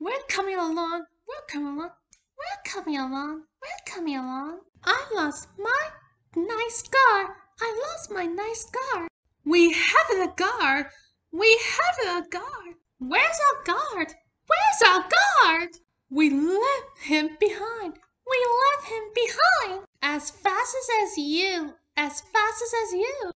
We're coming along, we're coming along, we're coming along, we're coming along. I lost my nice car, I lost my nice car. We haven't a guard, we haven't a guard. Where's our guard? Where's our guard? We left him behind, we left him behind. As fast as, as you, as fast as, as you.